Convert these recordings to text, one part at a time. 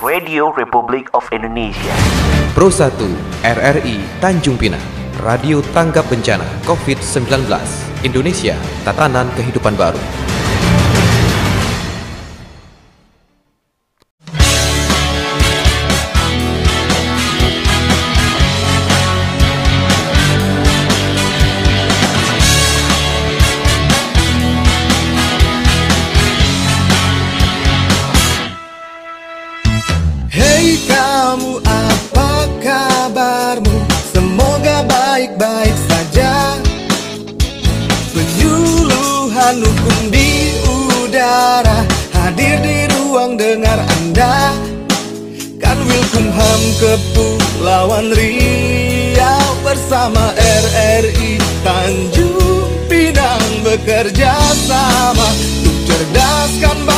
Radio Republik of Indonesia. Pro 1 RRI Tanjung Pinang, Radio Tanggap Bencana COVID-19, Indonesia, Tatanan Kehidupan Baru. bekerja sama Untuk cerdaskan bangsa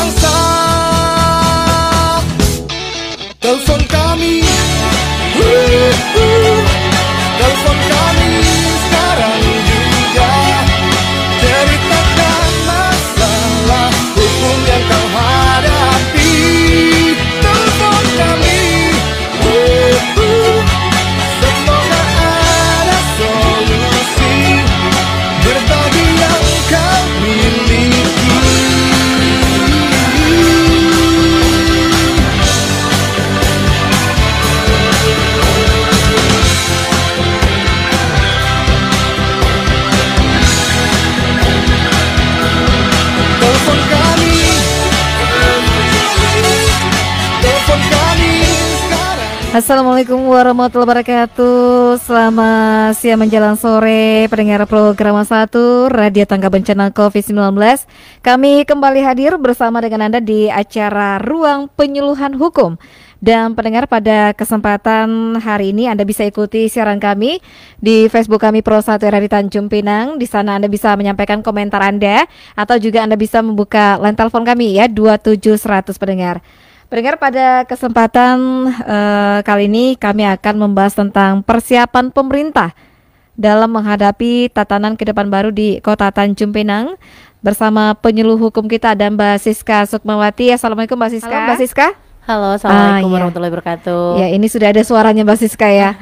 Assalamualaikum warahmatullahi wabarakatuh Selamat siang menjelang sore Pendengar program 1 Radio Tangga Bencana COVID-19 Kami kembali hadir bersama dengan Anda di acara Ruang Penyuluhan Hukum dan pendengar pada kesempatan hari ini Anda bisa ikuti siaran kami di Facebook kami Pro 1 RRI Tanjung Pinang. Di sana Anda bisa menyampaikan komentar Anda atau juga Anda bisa membuka line telepon kami ya 27100 pendengar. Pendengar pada kesempatan uh, kali ini kami akan membahas tentang persiapan pemerintah dalam menghadapi tatanan ke depan baru di Kota Tanjung Pinang bersama penyuluh hukum kita dan Mbak Siska Sukmawati. Assalamualaikum Mbak Siska. Halo Mbak Siska. Halo, ah, assalamualaikum ah, warahmatullahi wabarakatuh. Ya ini sudah ada suaranya Mbak Siska ya.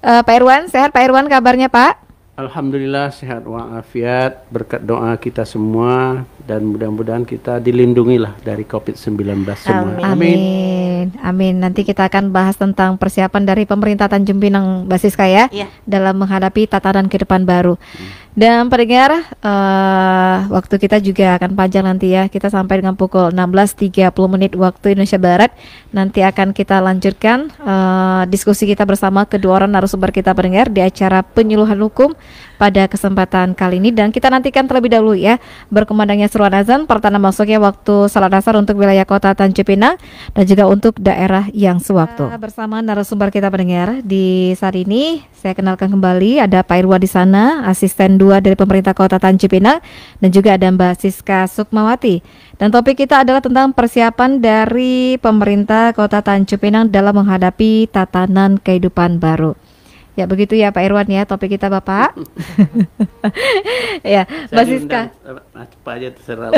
uh, Pak Irwan, sehat Pak Irwan kabarnya Pak? Alhamdulillah sehat walafiat berkat doa kita semua dan mudah-mudahan kita dilindungilah dari COVID-19 semua. Amin. Amin. Amin. Nanti kita akan bahas tentang persiapan dari pemerintah Tanjung Pinang Basiska ya ya. dalam menghadapi tatanan kehidupan baru. Hmm. Dan pendengar, uh, waktu kita juga akan panjang nanti ya. Kita sampai dengan pukul 16.30 menit waktu Indonesia Barat. Nanti akan kita lanjutkan uh, diskusi kita bersama kedua orang narasumber kita pendengar di acara penyuluhan hukum pada kesempatan kali ini. Dan kita nantikan terlebih dahulu ya berkumandangnya seruan azan pertama masuknya waktu salat asar untuk wilayah kota Tanjung Pinang dan juga untuk daerah yang sewaktu. bersama narasumber kita pendengar di saat ini saya kenalkan kembali ada Pak Irwa di sana, asisten dua dari pemerintah Kota Tanjung Pinang dan juga ada Mbak Siska Sukmawati. Dan topik kita adalah tentang persiapan dari pemerintah Kota Tanjung Pinang dalam menghadapi tatanan kehidupan baru. Ya begitu ya Pak Irwan ya topik kita Bapak. ya, Basiska, Mbak Siska. Eh, aja terserah.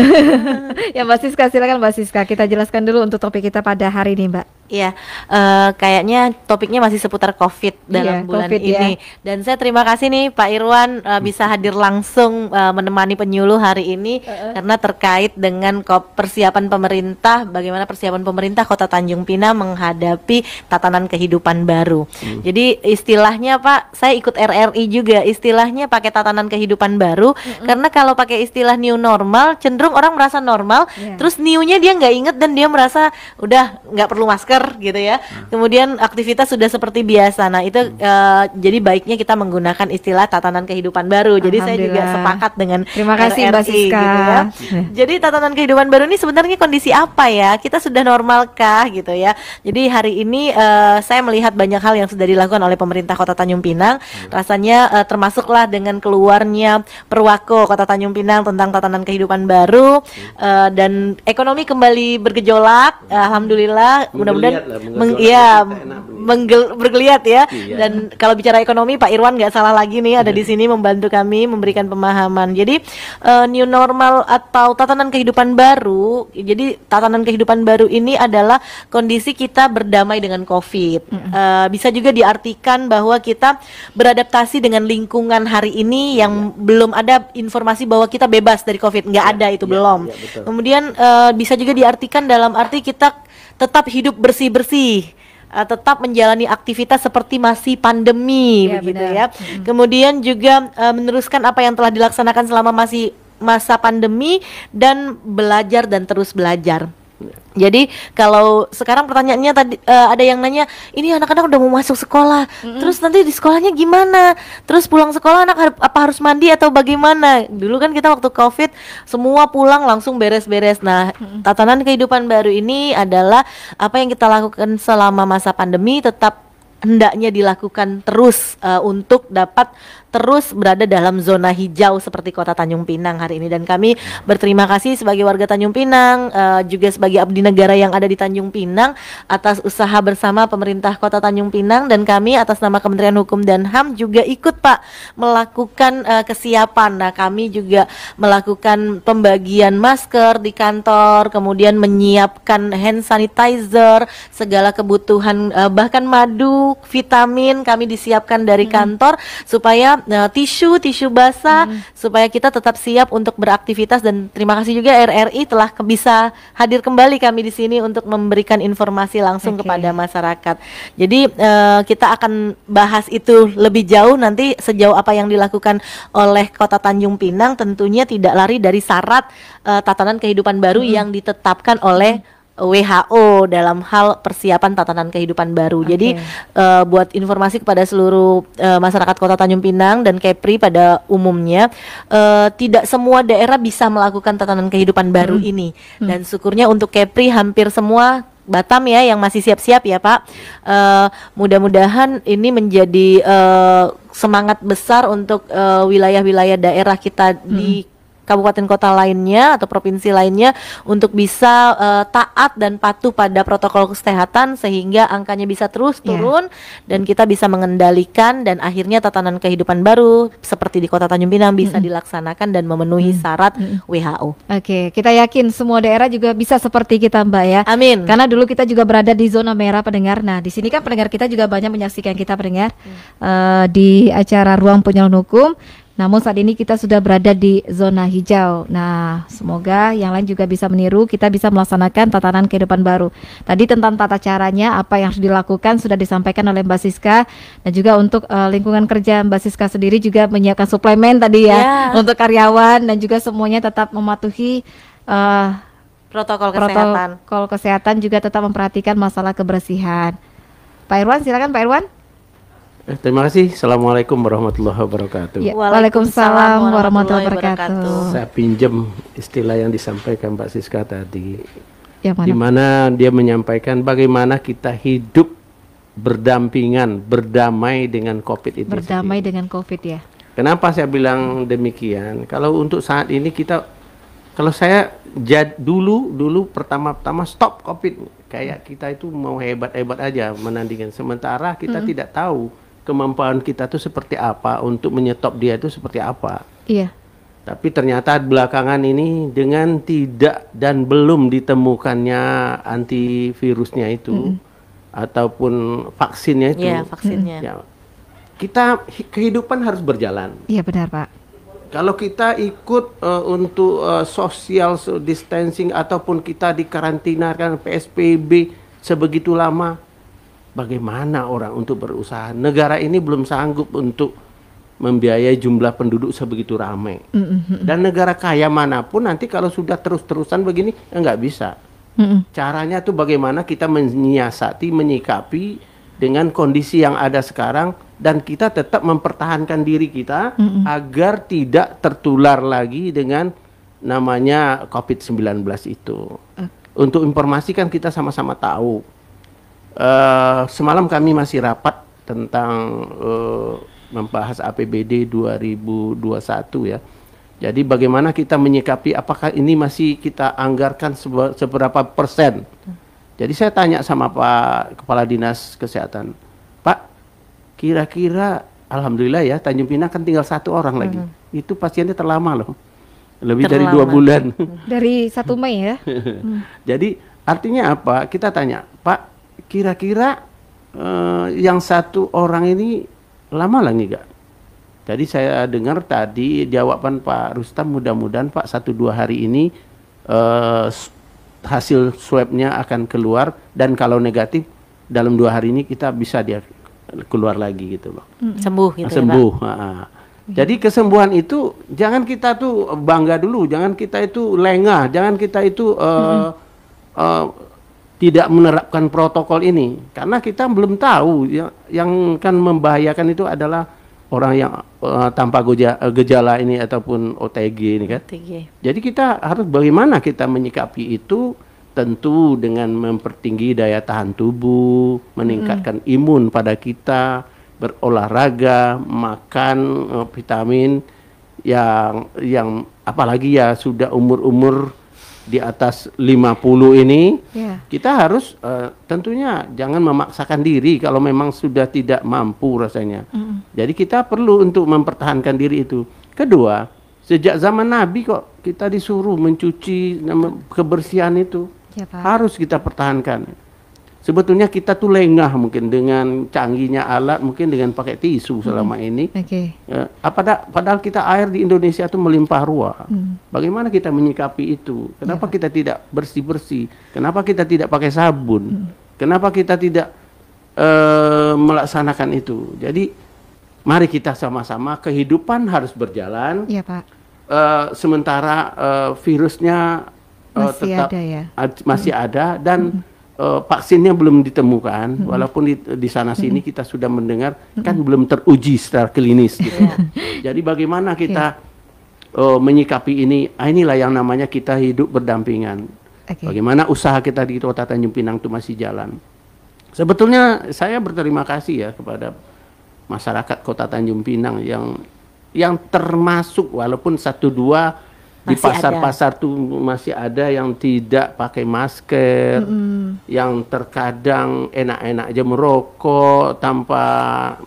ya Mbak Siska silakan Mbak Siska kita jelaskan dulu untuk topik kita pada hari ini Mbak. ya uh, kayaknya topiknya masih seputar COVID dalam iya, bulan COVID, ini. Ya. Dan saya terima kasih nih Pak Irwan uh, bisa hadir langsung uh, menemani penyuluh hari ini uh -uh. karena terkait dengan persiapan pemerintah, bagaimana persiapan pemerintah Kota Tanjung Pinang menghadapi tatanan kehidupan baru. Hmm. Jadi istilahnya istilahnya Pak, saya ikut RRI juga. Istilahnya pakai tatanan kehidupan baru. Mm-hmm. Karena kalau pakai istilah new normal, cenderung orang merasa normal. Yeah. Terus newnya dia nggak inget dan dia merasa udah nggak perlu masker gitu ya. Mm. Kemudian aktivitas sudah seperti biasa. Nah itu mm. uh, jadi baiknya kita menggunakan istilah tatanan kehidupan baru. Jadi saya juga sepakat dengan terima kasih RRI, Mbak gitu Siska. Gitu ya. Jadi tatanan kehidupan baru ini sebenarnya kondisi apa ya? Kita sudah normalkah gitu ya? Jadi hari ini uh, saya melihat banyak hal yang sudah dilakukan oleh pemerintah kota Tanjung Pinang. Hmm. Rasanya uh, termasuklah dengan keluarnya Perwako Kota Tanjung Pinang tentang tatanan kehidupan baru hmm. uh, dan ekonomi kembali bergejolak. Hmm. Alhamdulillah, mudah-mudahan meng, ya bergeliat ya. Iya. Dan kalau bicara ekonomi Pak Irwan nggak salah lagi nih ada hmm. di iya. sini membantu kami memberikan pemahaman. Jadi uh, new normal atau tatanan kehidupan baru. Jadi tatanan kehidupan baru ini adalah kondisi kita berdamai dengan COVID. -hmm. uh, bisa juga diartikan bahwa kita beradaptasi dengan lingkungan hari ini yang ya. belum ada informasi bahwa kita bebas dari COVID, nggak ya, ada itu ya, belum. Ya, Kemudian uh, bisa juga diartikan dalam arti kita tetap hidup bersih bersih uh, tetap menjalani aktivitas seperti masih pandemi ya, begitu benar. ya. Hmm. Kemudian juga uh, meneruskan apa yang telah dilaksanakan selama masih masa pandemi dan belajar dan terus belajar. Jadi kalau sekarang pertanyaannya tadi uh, ada yang nanya, ini anak-anak udah mau masuk sekolah, mm-hmm. terus nanti di sekolahnya gimana? Terus pulang sekolah anak har- apa harus mandi atau bagaimana? Dulu kan kita waktu COVID semua pulang langsung beres-beres. Nah, tatanan kehidupan baru ini adalah apa yang kita lakukan selama masa pandemi tetap hendaknya dilakukan terus uh, untuk dapat terus berada dalam zona hijau seperti Kota Tanjung Pinang hari ini dan kami berterima kasih sebagai warga Tanjung Pinang uh, juga sebagai abdi negara yang ada di Tanjung Pinang atas usaha bersama pemerintah Kota Tanjung Pinang dan kami atas nama Kementerian Hukum dan HAM juga ikut Pak melakukan uh, kesiapan. Nah, kami juga melakukan pembagian masker di kantor, kemudian menyiapkan hand sanitizer, segala kebutuhan uh, bahkan madu, vitamin kami disiapkan dari hmm. kantor supaya uh, tisu, tisu basah hmm. supaya kita tetap siap untuk beraktivitas dan terima kasih juga RRI telah ke bisa hadir kembali kami di sini untuk memberikan informasi langsung okay. kepada masyarakat. Jadi uh, kita akan bahas itu lebih jauh nanti sejauh apa yang dilakukan oleh Kota Tanjung Pinang tentunya tidak lari dari syarat uh, tatanan kehidupan baru hmm. yang ditetapkan oleh hmm WHO dalam hal persiapan tatanan kehidupan baru. Okay. Jadi uh, buat informasi kepada seluruh uh, masyarakat Kota Tanjung Pinang dan Kepri pada umumnya uh, tidak semua daerah bisa melakukan tatanan kehidupan baru hmm. ini. Hmm. Dan syukurnya untuk Kepri hampir semua Batam ya yang masih siap-siap ya Pak. Uh, Mudah-mudahan ini menjadi uh, semangat besar untuk wilayah-wilayah uh, daerah kita hmm. di kabupaten kota lainnya atau provinsi lainnya untuk bisa uh, taat dan patuh pada protokol kesehatan sehingga angkanya bisa terus iya. turun yeah. dan kita bisa mengendalikan dan akhirnya tatanan kehidupan baru seperti di Kota Tanjung Pinang bisa mm dilaksanakan dan memenuhi mm syarat mm WHO. Oke, okay. kita yakin semua daerah juga bisa seperti kita Mbak ya. Amin. Karena dulu kita juga berada di zona merah pendengar. Nah, di sini kan pendengar kita juga banyak menyaksikan kita pendengar mm. uh, di acara Ruang penyelenggara Hukum namun saat ini kita sudah berada di zona hijau. Nah, semoga yang lain juga bisa meniru, kita bisa melaksanakan tatanan kehidupan baru. Tadi tentang tata caranya, apa yang harus dilakukan sudah disampaikan oleh Mbak Siska dan juga untuk uh, lingkungan kerja Mbak Siska sendiri juga menyiapkan suplemen tadi ya yeah. untuk karyawan dan juga semuanya tetap mematuhi uh, protokol kesehatan. Protokol kesehatan juga tetap memperhatikan masalah kebersihan. Pak Irwan, silakan Pak Irwan. Eh, terima kasih. Assalamualaikum warahmatullahi wabarakatuh. Ya, Waalaikumsalam warahmatullahi wabarakatuh. Saya pinjam istilah yang disampaikan Pak Siska tadi. Ya, mana? Di mana dia menyampaikan bagaimana kita hidup berdampingan, berdamai dengan COVID itu. Berdamai sendiri. dengan COVID ya. Kenapa saya bilang demikian? Kalau untuk saat ini kita kalau saya jad, dulu dulu pertama-tama stop COVID kayak kita itu mau hebat-hebat aja menandingkan. sementara kita hmm. tidak tahu kemampuan kita tuh seperti apa untuk menyetop dia itu seperti apa. Iya. Tapi ternyata belakangan ini dengan tidak dan belum ditemukannya antivirusnya itu mm ataupun vaksinnya itu. Iya, vaksinnya. Ya, kita kehidupan harus berjalan. Iya benar, Pak. Kalau kita ikut uh, untuk uh, social distancing ataupun kita dikarantinakan kan PSBB sebegitu lama, bagaimana orang untuk berusaha. Negara ini belum sanggup untuk membiayai jumlah penduduk sebegitu ramai. Mm-hmm. Dan negara kaya manapun nanti kalau sudah terus-terusan begini ya nggak bisa. Mm-hmm. Caranya tuh bagaimana kita menyiasati, menyikapi dengan kondisi yang ada sekarang dan kita tetap mempertahankan diri kita mm-hmm. agar tidak tertular lagi dengan namanya COVID-19 itu. Okay. Untuk informasi kan kita sama-sama tahu Eh, semalam kami masih rapat tentang uh, membahas APBD 2021 ya. Jadi bagaimana kita menyikapi apakah ini masih kita anggarkan seberapa persen? Jadi saya tanya sama Pak Kepala Dinas Kesehatan, Pak, kira-kira Alhamdulillah ya Tanjung Pinang kan tinggal satu orang lagi, hmm. itu pasiennya terlama loh, lebih terlama. dari dua bulan. Dari satu Mei ya. Jadi artinya apa? Kita tanya, Pak, kira-kira uh, yang satu orang ini lama lagi nggak? Jadi saya dengar tadi jawaban Pak Rustam mudah-mudahan Pak satu dua hari ini uh, hasil swabnya akan keluar dan kalau negatif dalam dua hari ini kita bisa dia keluar lagi gitu loh. Hmm, sembuh gitu Sembuh. Ya, Pak? Hmm. Jadi kesembuhan itu jangan kita tuh bangga dulu, jangan kita itu lengah, jangan kita itu uh, hmm tidak menerapkan protokol ini karena kita belum tahu yang, yang kan membahayakan itu adalah orang yang uh, tanpa goja, eh, gejala ini ataupun OTG ini kan. OTG. Jadi kita harus bagaimana kita menyikapi itu tentu dengan mempertinggi daya tahan tubuh, meningkatkan hmm. imun pada kita, berolahraga, makan uh, vitamin yang yang apalagi ya sudah umur-umur di atas 50 ini yeah. kita harus uh, tentunya jangan memaksakan diri kalau memang sudah tidak mampu rasanya. Mm. Jadi kita perlu untuk mempertahankan diri itu. Kedua, sejak zaman Nabi kok kita disuruh mencuci kebersihan itu. Ya, Harus kita pertahankan. Sebetulnya kita tuh lengah mungkin dengan canggihnya alat, mungkin dengan pakai tisu selama hmm. ini. Okay. Ya, uh, padahal, padahal kita air di Indonesia tuh melimpah ruah. Hmm. Bagaimana kita menyikapi itu? Kenapa ya. kita tidak bersih-bersih? Kenapa kita tidak pakai sabun? Hmm. Kenapa kita tidak uh, melaksanakan itu? Jadi mari kita sama-sama kehidupan harus berjalan. Iya, Pak. Uh, sementara uh, virusnya uh, masih tetap ada ya? masih hmm. ada dan hmm Eh, vaksinnya belum ditemukan, hmm. walaupun di, di sana sini hmm. kita sudah mendengar hmm. kan belum teruji secara klinis gitu. Iya. Jadi bagaimana iya. kita yeah. uh, menyikapi ini? Ah, inilah yang namanya kita hidup berdampingan. Okay. Bagaimana usaha kita di Kota Tanjung Pinang itu masih jalan? Sebetulnya saya berterima kasih ya kepada masyarakat Kota Tanjung Pinang yang yang termasuk walaupun satu dua di pasar-pasar tuh masih ada yang tidak pakai masker, mm -hmm. yang terkadang enak-enak aja merokok tanpa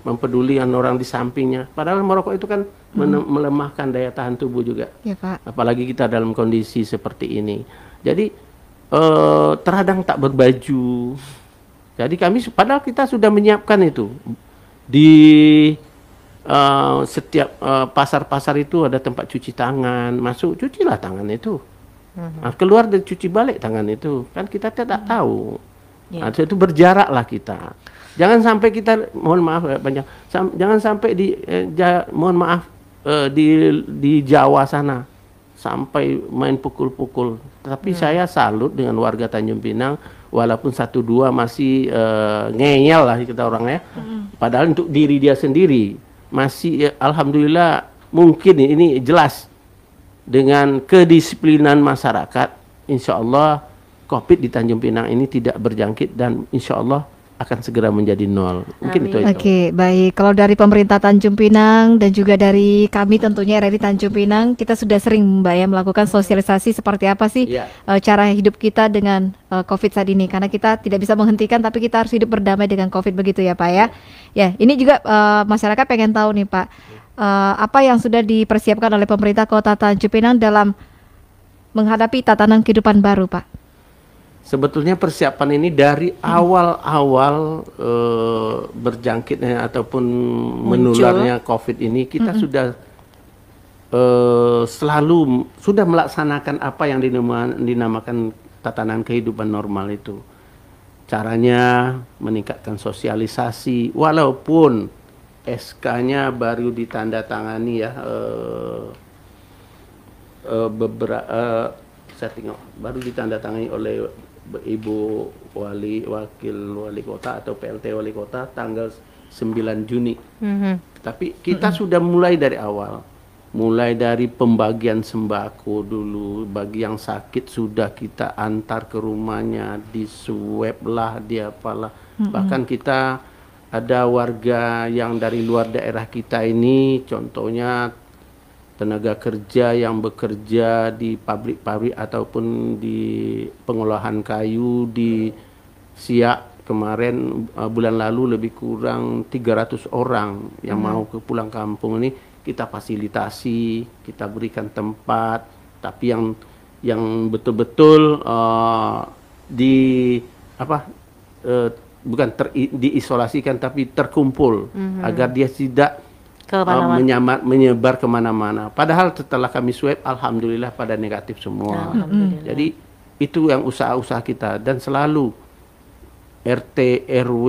mempedulikan orang di sampingnya. Padahal merokok itu kan mm. melemahkan daya tahan tubuh juga. Ya, Pak. Apalagi kita dalam kondisi seperti ini. Jadi eh, terhadang tak berbaju. Jadi kami padahal kita sudah menyiapkan itu di Eh, setiap eh, pasar-pasar uh, itu ada tempat cuci tangan masuk cuci lah tangan itu nah, keluar dari cuci balik tangan itu kan kita tidak hmm. tahu yeah. Ya. nah, itu berjaraklah kita jangan sampai kita mohon maaf banyak eh, sam, jangan sampai di eh, ja, mohon maaf eh, di di Jawa sana sampai main pukul-pukul tapi hmm. saya salut dengan warga Tanjung Pinang walaupun satu dua masih eh, ngeyel lah kita orangnya hmm. padahal untuk diri dia sendiri masih ya, alhamdulillah mungkin ya, ini jelas dengan kedisiplinan masyarakat insya Allah COVID di Tanjung Pinang ini tidak berjangkit dan insya Allah akan segera menjadi nol. Mungkin Amin. itu. Oke, okay, baik. Kalau dari pemerintah Tanjung Pinang dan juga dari kami tentunya RRI Tanjung Pinang, kita sudah sering Mbak ya melakukan sosialisasi seperti apa sih yeah. Iya. uh, cara hidup kita dengan uh, Covid saat ini karena kita tidak bisa menghentikan tapi kita harus hidup berdamai dengan Covid begitu ya, Pak ya. Iya. Ya, ini juga uh, masyarakat pengen tahu nih, Pak. Uh, apa yang sudah dipersiapkan oleh pemerintah Kota Tanjung Pinang dalam menghadapi tatanan kehidupan baru, Pak? sebetulnya persiapan ini dari awal-awal hmm. uh, eh, berjangkitnya eh, ataupun Muncul. menularnya COVID ini kita hmm. sudah uh, selalu sudah melaksanakan apa yang dinamakan tatanan kehidupan normal itu. Caranya meningkatkan sosialisasi walaupun SK-nya baru ditandatangani ya uh, uh, beberapa uh, saya tengok baru ditandatangani oleh Ibu Wali Wakil Wali Kota atau PLT Wali Kota tanggal 9 Juni. Mm -hmm. Tapi kita mm -hmm. sudah mulai dari awal, mulai dari pembagian sembako dulu. Bagi yang sakit sudah kita antar ke rumahnya, disuap lah, apalah. Mm -hmm. Bahkan kita ada warga yang dari luar daerah kita ini, contohnya tenaga kerja yang bekerja di pabrik-pabrik ataupun di pengolahan kayu di Siak kemarin uh, bulan lalu lebih kurang 300 orang yang hmm. mau ke pulang kampung ini kita fasilitasi, kita berikan tempat, tapi yang yang betul-betul uh, di apa uh, bukan ter, diisolasikan tapi terkumpul -hmm. agar dia tidak ke ah, mana -mana. menyebar kemana-mana. Padahal setelah kami swab, alhamdulillah pada negatif semua. Nah, Jadi itu yang usaha-usaha kita dan selalu RT, RW,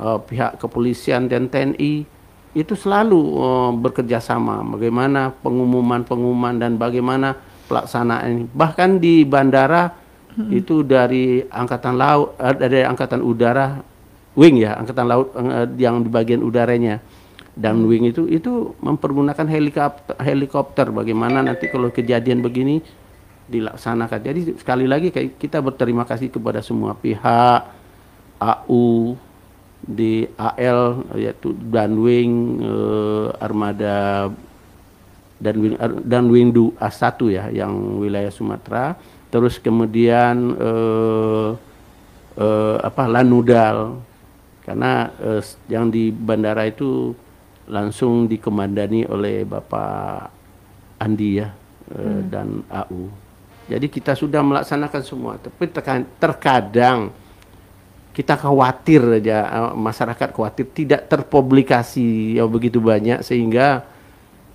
eh, pihak kepolisian dan TNI itu selalu uh, eh, bekerja sama. Bagaimana pengumuman-pengumuman dan bagaimana pelaksanaan. Bahkan di bandara hmm. itu dari angkatan laut, eh, dari angkatan udara wing ya, angkatan laut yang di bagian udaranya downwing hmm. itu itu mempergunakan helikopter helikopter bagaimana nanti kalau kejadian begini dilaksanakan. Jadi sekali lagi kita berterima kasih kepada semua pihak AU di AL yaitu Danwing eh, Armada Danwing wing, du A1 ya yang wilayah Sumatera terus kemudian eh, eh, apa Lanudal karena eh, yang di bandara itu langsung dikomandani oleh Bapak Andi ya eh, hmm. dan AU. Jadi kita sudah melaksanakan semua, tapi terkadang kita khawatir aja eh, masyarakat khawatir tidak terpublikasi ya begitu banyak sehingga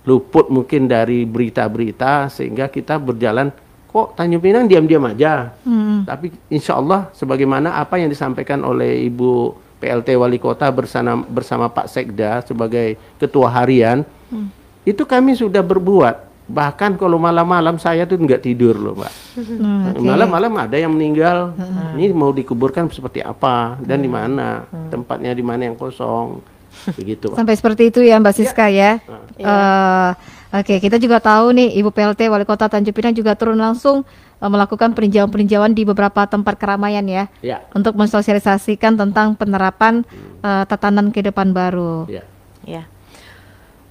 luput mungkin dari berita-berita sehingga kita berjalan kok Tanjung Pinang diam-diam aja. Hmm. Tapi insya Allah sebagaimana apa yang disampaikan oleh Ibu PLT Wali Kota bersama bersama Pak Sekda sebagai ketua harian hmm. itu kami sudah berbuat bahkan kalau malam-malam saya tuh nggak tidur loh mbak hmm. malam-malam ada yang meninggal hmm. ini mau dikuburkan seperti apa dan hmm. di mana hmm. tempatnya di mana yang kosong begitu Pak. sampai seperti itu ya mbak Siska ya, Uh, oke okay, kita juga tahu nih ibu PLT wali kota Tanjung Pinang juga turun langsung Eh, melakukan peninjauan-peninjauan di beberapa tempat keramaian ya, ya. untuk mensosialisasikan tentang penerapan uh, tatanan kehidupan baru. Ya. ya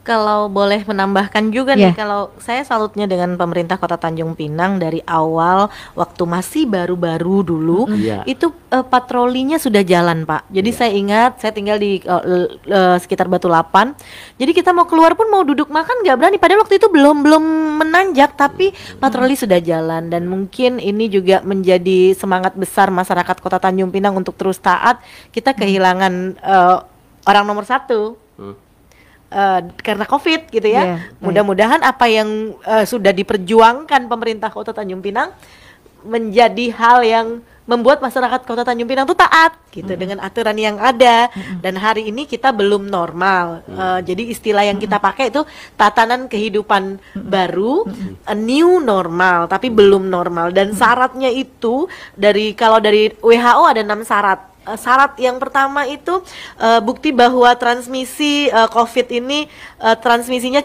kalau boleh menambahkan juga yeah. nih iya. kalau saya salutnya dengan pemerintah Kota Tanjung Pinang dari awal waktu masih baru-baru dulu yeah. itu uh, patrolinya sudah jalan Pak. Jadi yeah. saya ingat saya tinggal di uh, uh, sekitar Batu Lapan. Jadi kita mau keluar pun mau duduk makan nggak berani padahal waktu itu belum belum menanjak tapi patroli hmm. sudah jalan dan mungkin ini juga menjadi semangat besar masyarakat Kota Tanjung Pinang untuk terus taat. Kita kehilangan uh, orang nomor satu. Hmm Eh, karena COVID gitu ya. Yeah, Mudah-mudahan apa yang uh, sudah diperjuangkan pemerintah Kota Tanjung Pinang menjadi hal yang membuat masyarakat Kota Tanjung Pinang tuh taat gitu mm -hmm. dengan aturan yang ada mm -hmm. dan hari ini kita belum normal. Mm -hmm. uh, jadi istilah yang mm -hmm. kita pakai itu tatanan kehidupan mm -hmm. baru mm -hmm. a new normal tapi belum normal dan syaratnya itu dari kalau dari WHO ada enam syarat Eh, syarat yang pertama itu uh, bukti bahwa transmisi uh, COVID ini uh, transmisinya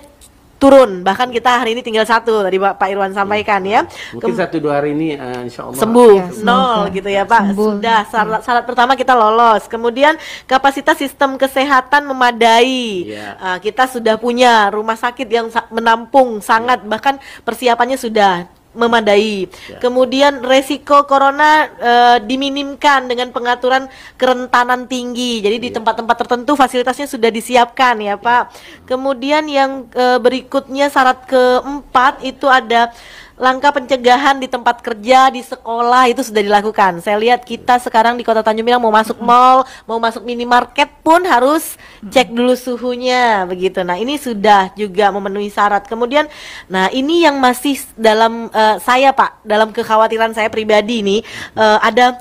turun bahkan kita hari ini tinggal satu tadi Pak, Irwan sampaikan ya iya. mungkin Kem satu dua hari ini uh, insya Allah sembuh ya, nol gitu ya Pak sembuh. sudah syarat, syarat pertama kita lolos kemudian kapasitas sistem kesehatan memadai ya. uh, kita sudah punya rumah sakit yang menampung sangat ya. bahkan persiapannya sudah memadai. Ya. Kemudian resiko corona e, diminimkan dengan pengaturan kerentanan tinggi. Jadi ya. di iya. tempat-tempat tertentu fasilitasnya sudah disiapkan ya, ya. Pak. Kemudian yang e, berikutnya syarat keempat itu ada langkah pencegahan di tempat kerja, di sekolah itu sudah dilakukan. Saya lihat kita sekarang di Kota Tanjung Pinang mau masuk mall, mau masuk minimarket pun harus cek dulu suhunya begitu. Nah, ini sudah juga memenuhi syarat. Kemudian nah ini yang masih dalam uh, saya Pak, dalam kekhawatiran saya pribadi ini uh, ada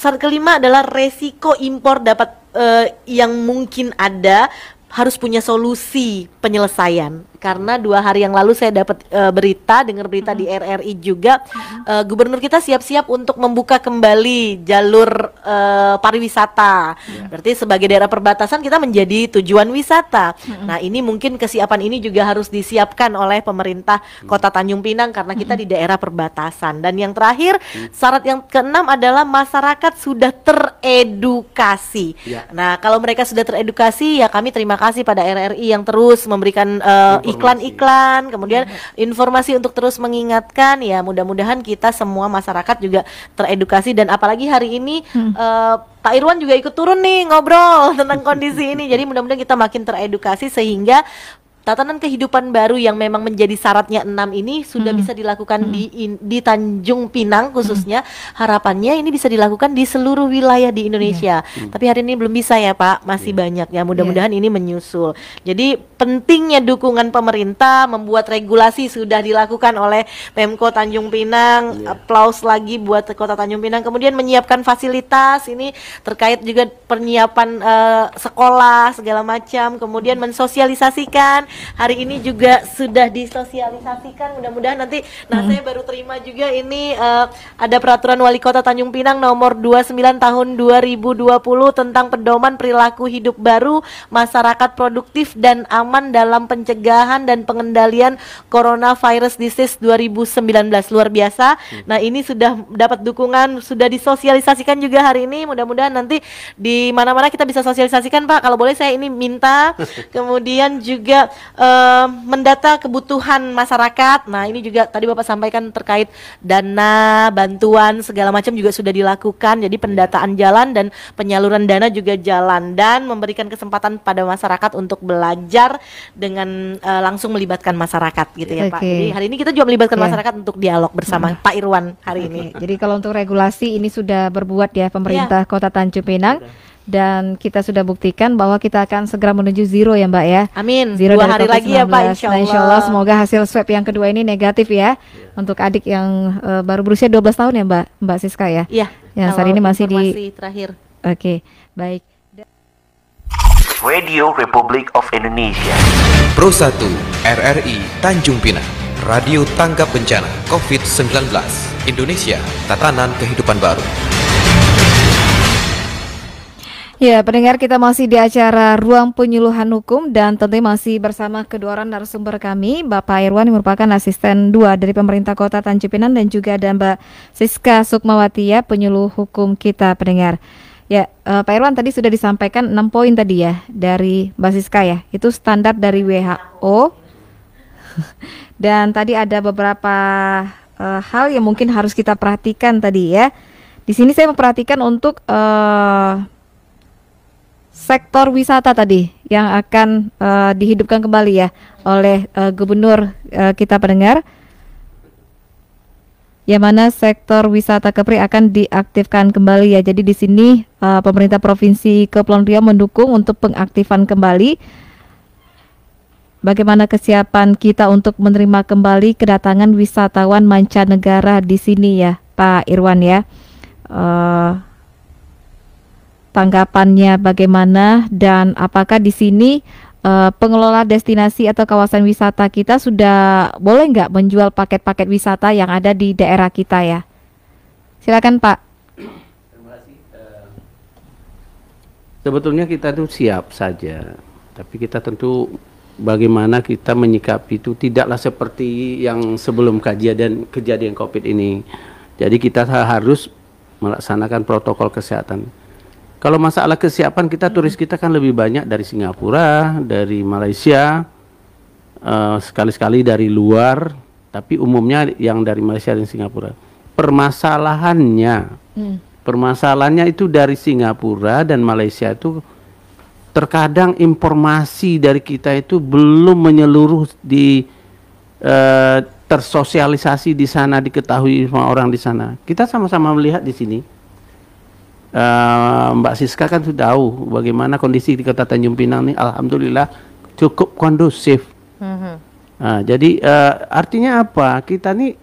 syarat kelima adalah resiko impor dapat uh, yang mungkin ada harus punya solusi penyelesaian karena dua hari yang lalu saya dapat uh, berita dengar berita mm -hmm. di RRI juga mm -hmm. uh, gubernur kita siap-siap untuk membuka kembali jalur uh, pariwisata. Yeah. Berarti sebagai daerah perbatasan kita menjadi tujuan wisata. Mm -hmm. Nah, ini mungkin kesiapan ini juga harus disiapkan oleh pemerintah mm. Kota Tanjung Pinang karena kita mm -hmm. di daerah perbatasan. Dan yang terakhir, mm -hmm. syarat yang keenam adalah masyarakat sudah teredukasi. Yeah. Nah, kalau mereka sudah teredukasi ya kami terima kasih pada RRI yang terus memberikan uh, iklan-iklan, kemudian iya. informasi untuk terus mengingatkan ya mudah-mudahan kita semua masyarakat juga teredukasi dan apalagi hari ini hmm. uh, Pak Irwan juga ikut turun nih ngobrol tentang kondisi ini. Jadi mudah-mudahan kita makin teredukasi sehingga tatanan kehidupan baru yang memang menjadi syaratnya enam ini sudah hmm. bisa dilakukan hmm. di in, di Tanjung Pinang khususnya hmm. harapannya ini bisa dilakukan di seluruh wilayah di Indonesia yeah. hmm. tapi hari ini belum bisa ya Pak masih yeah. banyak ya mudah-mudahan yeah. ini menyusul jadi pentingnya dukungan pemerintah membuat regulasi sudah dilakukan oleh Pemko Tanjung Pinang yeah. aplaus lagi buat Kota Tanjung Pinang kemudian menyiapkan fasilitas ini terkait juga penyiapan uh, eh, sekolah segala macam kemudian mensosialisasikan hari ini juga sudah disosialisasikan. Mudah-mudahan nanti nah hmm. saya baru terima juga ini uh, ada peraturan wali kota Tanjung Pinang nomor 29 tahun 2020 tentang pedoman perilaku hidup baru masyarakat produktif dan aman dalam pencegahan dan pengendalian coronavirus disease 2019 luar biasa. Hmm. Nah, ini sudah dapat dukungan, sudah disosialisasikan juga hari ini. Mudah-mudahan nanti di mana-mana kita bisa sosialisasikan, Pak. Kalau boleh saya ini minta. Kemudian juga uh, mendata kebutuhan masyarakat. Nah, ini juga tadi Bapak sampaikan terkait dana, bantuan segala macam juga sudah dilakukan. Jadi pendataan jalan dan penyaluran dana juga jalan dan memberikan kesempatan pada masyarakat untuk belajar dengan uh, langsung melibatkan masyarakat gitu ya, okay. Pak. Jadi hari ini kita juga melibatkan yeah. masyarakat untuk dialog bersama hmm. Pak Irwan hari okay. ini. Jadi kalau untuk regulasi ini sudah berbuat ya pemerintah yeah. Kota Tanjung Pinang. Sudah dan kita sudah buktikan bahwa kita akan segera menuju zero ya Mbak ya. Amin. Zero Dua hari lagi ya Pak nah, insya Allah. insya Allah semoga hasil swab yang kedua ini negatif ya, yeah. untuk adik yang uh, baru berusia 12 tahun ya Mbak Mbak Siska ya. Iya. Yang saat ini masih di terakhir. Oke, okay, baik. Radio Republik of Indonesia. Pro 1 RRI Tanjung Pinang. Radio tanggap bencana COVID-19. Indonesia, tatanan kehidupan baru. Ya, pendengar kita masih di acara Ruang Penyuluhan Hukum dan tentu masih bersama kedua orang narasumber kami, Bapak Irwan yang merupakan asisten dua dari pemerintah kota Tanjung dan juga ada Mbak Siska Sukmawati ya, penyuluh hukum kita pendengar. Ya, uh, Pak Irwan tadi sudah disampaikan 6 poin tadi ya dari Mbak Siska ya. Itu standar dari WHO. dan tadi ada beberapa uh, hal yang mungkin harus kita perhatikan tadi ya. Di sini saya memperhatikan untuk uh, sektor wisata tadi yang akan uh, dihidupkan kembali ya oleh uh, gubernur uh, kita pendengar yang mana sektor wisata Kepri akan diaktifkan kembali ya. Jadi di sini uh, pemerintah provinsi Kepulauan Riau mendukung untuk pengaktifan kembali bagaimana kesiapan kita untuk menerima kembali kedatangan wisatawan mancanegara di sini ya, Pak Irwan ya. Uh, tanggapannya bagaimana dan apakah di sini uh, pengelola destinasi atau kawasan wisata kita sudah boleh nggak menjual paket-paket wisata yang ada di daerah kita ya? Silakan Pak. Eh, sebetulnya kita tuh siap saja, tapi kita tentu bagaimana kita menyikapi itu tidaklah seperti yang sebelum kejadian kejadian COVID ini. Jadi kita harus melaksanakan protokol kesehatan kalau masalah kesiapan kita turis kita kan lebih banyak dari Singapura, dari Malaysia, eh, sekali-sekali uh, dari luar, tapi umumnya yang dari Malaysia dan Singapura. Permasalahannya, hmm. permasalahannya itu dari Singapura dan Malaysia itu terkadang informasi dari kita itu belum menyeluruh di uh, tersosialisasi di sana diketahui sama orang di sana. Kita sama-sama melihat di sini Eh, Mbak Siska kan sudah tahu bagaimana kondisi di Kota Tanjung Pinang ini alhamdulillah cukup kondusif. Mm-hmm. Nah, jadi uh, artinya apa? Kita ini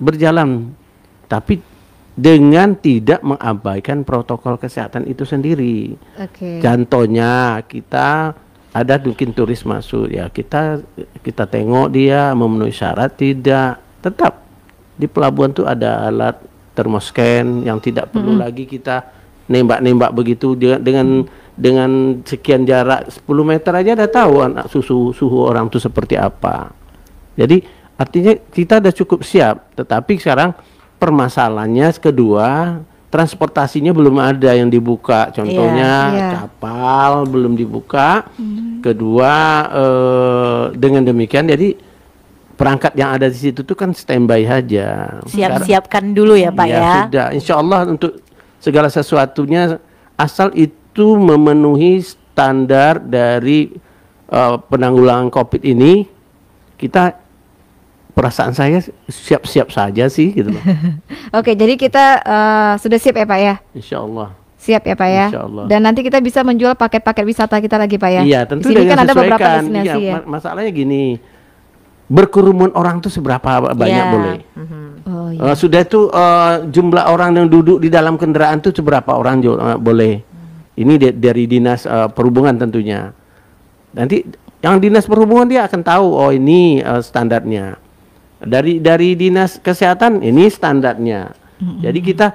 berjalan tapi dengan tidak mengabaikan protokol kesehatan itu sendiri. Okay. Contohnya kita ada mungkin turis masuk ya kita kita tengok dia memenuhi syarat tidak tetap di pelabuhan tuh ada alat termoscan yang tidak perlu mm -hmm. lagi kita nembak-nembak begitu dengan dengan sekian jarak 10 meter aja ada tahu anak susu suhu orang itu seperti apa. Jadi artinya kita sudah cukup siap, tetapi sekarang permasalahannya kedua transportasinya belum ada yang dibuka. Contohnya yeah, yeah. kapal belum dibuka. Mm. Kedua eh, dengan demikian jadi perangkat yang ada di situ itu kan standby saja. Siap-siapkan dulu ya Pak ya. Ya sudah, insya Allah untuk segala sesuatunya asal itu memenuhi standar dari uh, penanggulangan COVID ini kita perasaan saya siap-siap saja sih gitu loh. Oke, jadi kita uh, sudah siap ya Pak ya? Insya Allah. Siap ya Pak ya. Insya Allah. Dan nanti kita bisa menjual paket-paket wisata kita lagi Pak ya. Iya tentu. Di sini kan ada beberapa destinasi iya, ya. ya. Masalahnya gini, berkerumun orang tuh seberapa banyak yeah. boleh? Mm-hmm. Oh, yeah. Iya. uh, sudah itu uh, eh, jumlah orang yang duduk di dalam kendaraan tuh seberapa orang uh, boleh? Mm. Ini de- dari dinas uh, perhubungan tentunya. Nanti yang dinas perhubungan dia akan tahu oh ini uh, standarnya. Dari dari dinas kesehatan ini standarnya. Mm-hmm. Jadi kita